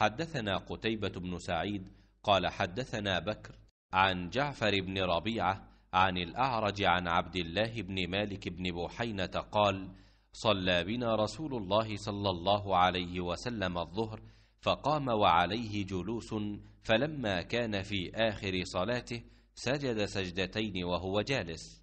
حدثنا قتيبة بن سعيد قال حدثنا بكر عن جعفر بن ربيعة عن الأعرج عن عبد الله بن مالك بن بحينة قال صلى بنا رسول الله صلى الله عليه وسلم الظهر فقام وعليه جلوس فلما كان في آخر صلاته سجد سجدتين وهو جالس